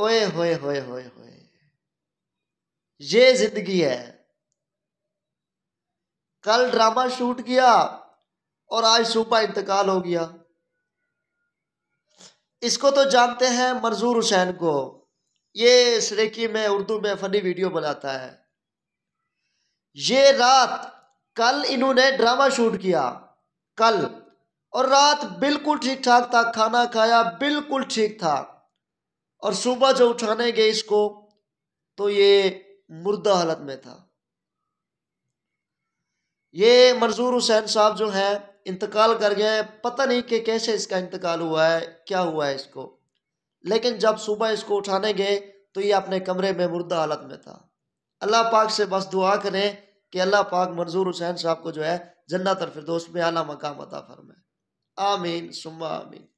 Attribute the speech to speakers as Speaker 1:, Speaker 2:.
Speaker 1: ओए होए होए होए होए ये जिंदगी है कल ड्रामा शूट किया और आज सुबह इंतकाल हो गया इसको तो जानते हैं मंजूर हुसैन को ये सरेकी में उर्दू में फनी वीडियो बनाता है ये रात कल इन्होंने ड्रामा शूट किया कल और रात बिल्कुल ठीक ठाक था खाना खाया बिल्कुल ठीक था और सुबह जब उठाने गए इसको तो ये मुर्दा हालत में था ये मंजूर हुसैन साहब जो हैं इंतकाल कर गए पता नहीं कि कैसे इसका इंतकाल हुआ है क्या हुआ है इसको लेकिन जब सुबह इसको उठाने गए तो ये अपने कमरे में मुर्दा हालत में था अल्लाह पाक से बस दुआ करें कि अल्लाह पाक मंजूर हुसैन साहब को जो है जन्नत और दोस्त में आला मकाम अता फरमाए आमीन सुम्मा आमीन